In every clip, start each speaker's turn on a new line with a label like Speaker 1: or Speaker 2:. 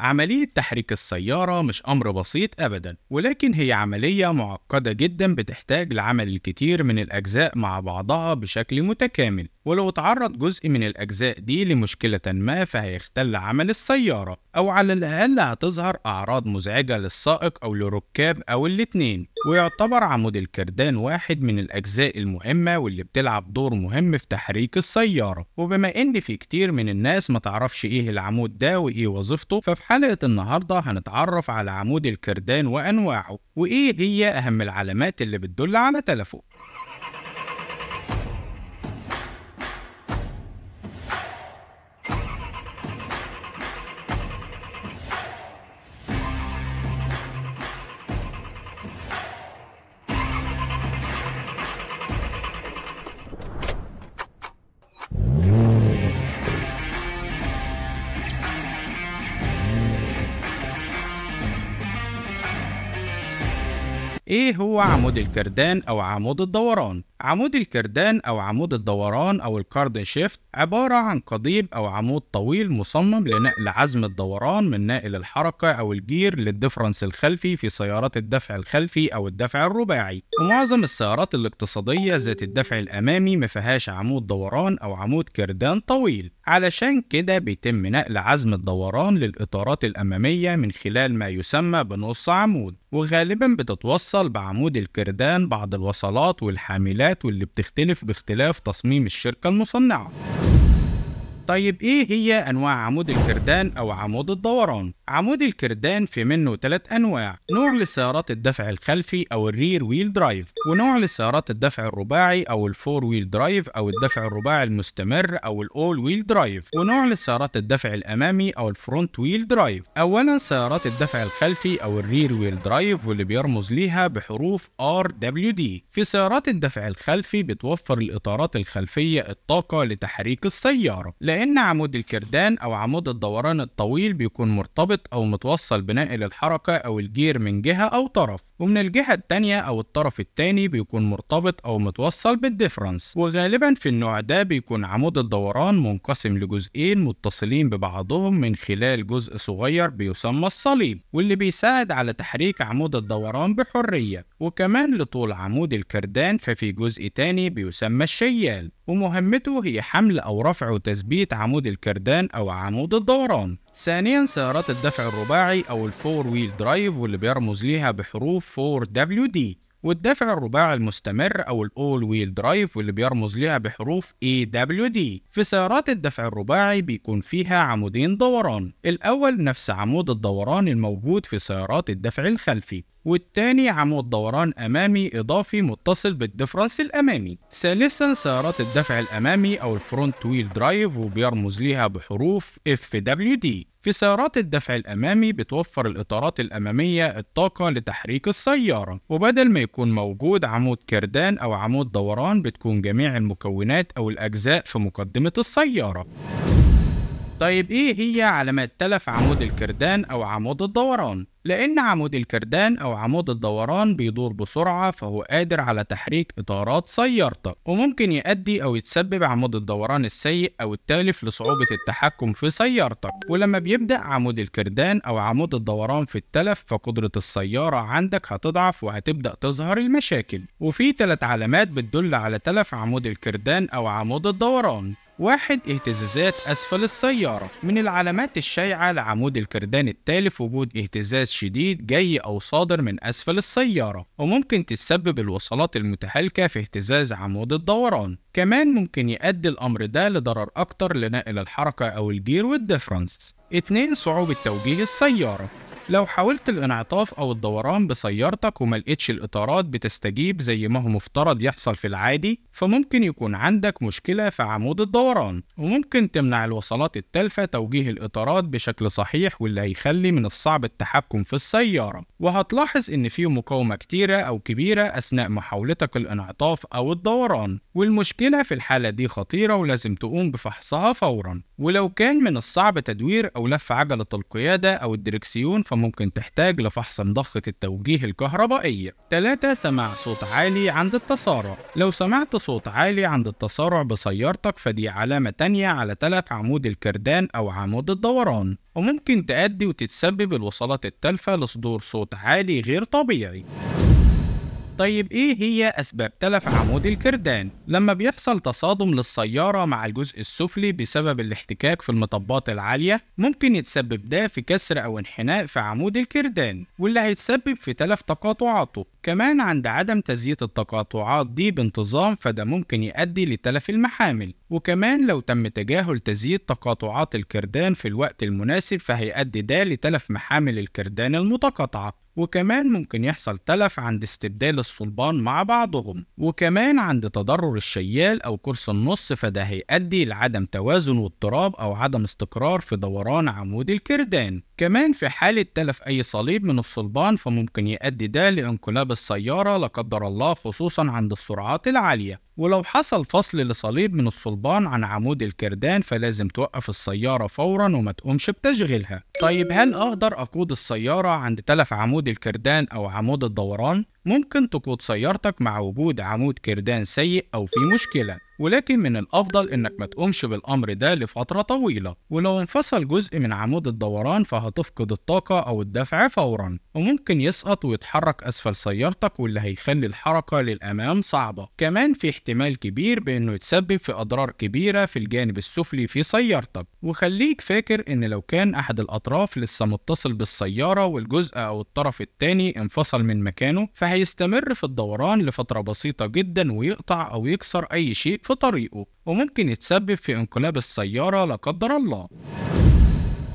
Speaker 1: عملية تحريك السيارة مش أمر بسيط أبدا ولكن هي عملية معقدة جدا بتحتاج لعمل الكثير من الأجزاء مع بعضها بشكل متكامل ولو تعرض جزء من الأجزاء دي لمشكلة ما فهيختل عمل السيارة أو على الأقل هتظهر أعراض مزعجة للسائق أو لركاب أو الاتنين ويعتبر عمود الكردان واحد من الأجزاء المهمة واللي بتلعب دور مهم في تحريك السيارة وبما إن في كتير من الناس ما تعرفش إيه العمود ده وإيه وظيفته ففي حلقة النهاردة هنتعرف على عمود الكردان وأنواعه وإيه هي أهم العلامات اللي بتدل على تلفه إيه هو عمود الكردان أو عمود الدوران؟ عمود الكردان أو عمود الدوران أو الكاردن شيفت عبارة عن قضيب أو عمود طويل مصمم لنقل عزم الدوران من نائل الحركة أو الجير للدفرنس الخلفي في سيارات الدفع الخلفي أو الدفع الرباعي ومعظم السيارات الاقتصادية ذات الدفع الأمامي مفيهاش عمود دوران أو عمود كردان طويل علشان كده بيتم نقل عزم الدوران للإطارات الأمامية من خلال ما يسمى بنص عمود وغالبا بتتوصل بعمود الكردان بعض الوصلات والحاملات واللي بتختلف باختلاف تصميم الشركة المصنعة طيب إيه هي أنواع عمود الكردان أو عمود الدوران؟ عمود الكردان في منه ثلاث أنواع نوع لسيارات الدفع الخلفي أو الرير ويل درايف ونوع لسيارات الدفع الرباعي أو الفور ويل درايف أو الدفع الرباعي المستمر أو الأول ويل درايف ونوع لسيارات الدفع الأمامي أو الفرونت ويل درايف أولا سيارات الدفع الخلفي أو الرير ويل درايف واللي بيرمز ليها بحروف ار دبليو دي في سيارات الدفع الخلفي بتوفر الإطارات الخلفية الطاقة لتحريك السيارة لأن فإن عمود الكردان أو عمود الدوران الطويل بيكون مرتبط أو متوصل بناقل الحركة أو الجير من جهة أو طرف ومن الجهة التانية أو الطرف التاني بيكون مرتبط أو متوصل بالديفرنس وغالبا في النوع ده بيكون عمود الدوران منقسم لجزئين متصلين ببعضهم من خلال جزء صغير بيسمى الصليب واللي بيساعد على تحريك عمود الدوران بحرية وكمان لطول عمود الكردان ففي جزء تاني بيسمى الشيال ومهمته هي حمل أو رفع وتثبيت عمود الكردان أو عمود الدوران ثانيا سيارات الدفع الرباعي أو الفور ويل درايف واللي بيرمز ليها بحروف 4WD والدفع الرباعي المستمر أو الأول ويل درايف واللي بيرمز ليها بحروف AWD في سيارات الدفع الرباعي بيكون فيها عمودين دوران الأول نفس عمود الدوران الموجود في سيارات الدفع الخلفي والتاني عمود دوران أمامي إضافي متصل بالدفرنس الأمامي ثالثا سيارات الدفع الأمامي أو الفرونت ويل درايف وبيرمز ليها بحروف FWD في سيارات الدفع الأمامي بتوفر الإطارات الأمامية الطاقة لتحريك السيارة وبدل ما يكون موجود عمود كردان أو عمود دوران بتكون جميع المكونات أو الأجزاء في مقدمة السيارة طيب ايه هي علامات تلف عمود الكردان او عمود الدوران لأن عمود الكردان أو عمود الدوران بيدور بسرعة فهو قادر على تحريك إطارات سيارتك وممكن يؤدي أو يتسبب عمود الدوران السيء أو التالف لصعوبة التحكم في سيارتك ولما بيبدأ عمود الكردان أو عمود الدوران في التلف فقدرة السيارة عندك هتضعف وهتبدأ تظهر المشاكل وفي ثلاث علامات بتدل على تلف عمود الكردان أو عمود الدوران واحد اهتزازات أسفل السيارة من العلامات الشائعة لعمود الكردان التالف وجود اهتزاز شديد جاي أو صادر من أسفل السيارة وممكن تتسبب الوصلات المتهالكة في اهتزاز عمود الدوران كمان ممكن يؤدي الأمر ده لضرر أكتر لنقل الحركة أو الجير والديفرنس 2 صعوبة توجيه السيارة لو حاولت الانعطاف أو الدوران بسيارتك وما لقيتش الإطارات بتستجيب زي ما هو مفترض يحصل في العادي فممكن يكون عندك مشكلة في عمود الدوران وممكن تمنع الوصلات التالفة توجيه الإطارات بشكل صحيح واللي هيخلي من الصعب التحكم في السيارة وهتلاحظ إن في مقاومة كتيرة أو كبيرة أثناء محاولتك الانعطاف أو الدوران والمشكلة في الحالة دي خطيرة ولازم تقوم بفحصها فورا ولو كان من الصعب تدوير أو لف عجلة القيادة أو الدركسيون فممكن تحتاج لفحص مضخة التوجيه الكهربائية 3 سماع صوت عالي عند التسارع لو سمعت صوت عالي عند التسارع بسيارتك فدي علامة تانية على تلف عمود الكردان أو عمود الدوران وممكن تؤدي وتتسبب الوصلات التالفة لصدور صوت صوت عالي غير طبيعي طيب ايه هي اسباب تلف عمود الكردان لما بيحصل تصادم للسياره مع الجزء السفلي بسبب الاحتكاك في المطبات العاليه ممكن يتسبب ده في كسر او انحناء في عمود الكردان واللي هيتسبب في تلف تقاطعاته كمان عند عدم تزييت التقاطعات دي بانتظام فده ممكن يؤدي لتلف المحامل وكمان لو تم تجاهل تزييد تقاطعات الكردان في الوقت المناسب فهيؤدي ده لتلف محامل الكردان المتقاطعة وكمان ممكن يحصل تلف عند استبدال الصلبان مع بعضهم وكمان عند تضرر الشيال أو كرس النص فده هيؤدي لعدم توازن واضطراب أو عدم استقرار في دوران عمود الكردان كمان في حالة تلف أي صليب من الصلبان فممكن يؤدي ده لانقلاب السيارة لا قدر الله خصوصا عند السرعات العالية ولو حصل فصل لصليب من الصلبان عن عمود الكردان فلازم توقف السيارة فورا وما تقومش بتشغيلها طيب هل أقدر أقود السيارة عند تلف عمود الكردان أو عمود الدوران؟ ممكن تقود سيارتك مع وجود عمود كردان سيء أو في مشكلة ولكن من الأفضل إنك ما تقومش بالأمر ده لفترة طويلة ولو انفصل جزء من عمود الدوران فهتفقد الطاقة أو الدفع فورا وممكن يسقط ويتحرك أسفل سيارتك واللي هيخلي الحركة للأمام صعبة كمان في احتمال كبير بإنه يتسبب في أضرار كبيرة في الجانب السفلي في سيارتك وخليك فاكر إن لو كان أحد الأطراف الأطراف لسه متصل بالسيارة والجزء أو الطرف التاني انفصل من مكانه فهيستمر في الدوران لفترة بسيطة جدا ويقطع أو يكسر أي شيء في طريقه وممكن يتسبب في انقلاب السيارة لا قدر الله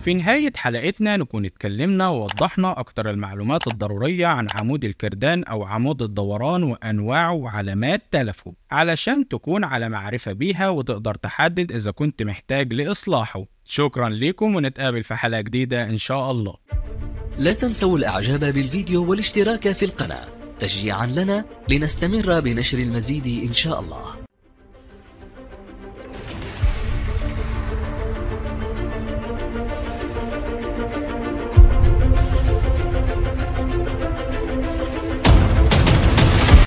Speaker 1: في نهاية حلقتنا نكون اتكلمنا ووضحنا أكتر المعلومات الضرورية عن عمود الكردان أو عمود الدوران وأنواعه وعلامات تلفه علشان تكون على معرفة بيها وتقدر تحدد إذا كنت محتاج لإصلاحه شكرا لكم ونتقابل في حلقة جديدة إن شاء الله لا تنسوا الإعجاب بالفيديو والاشتراك في القناة تشجيعا لنا لنستمر بنشر المزيد إن شاء الله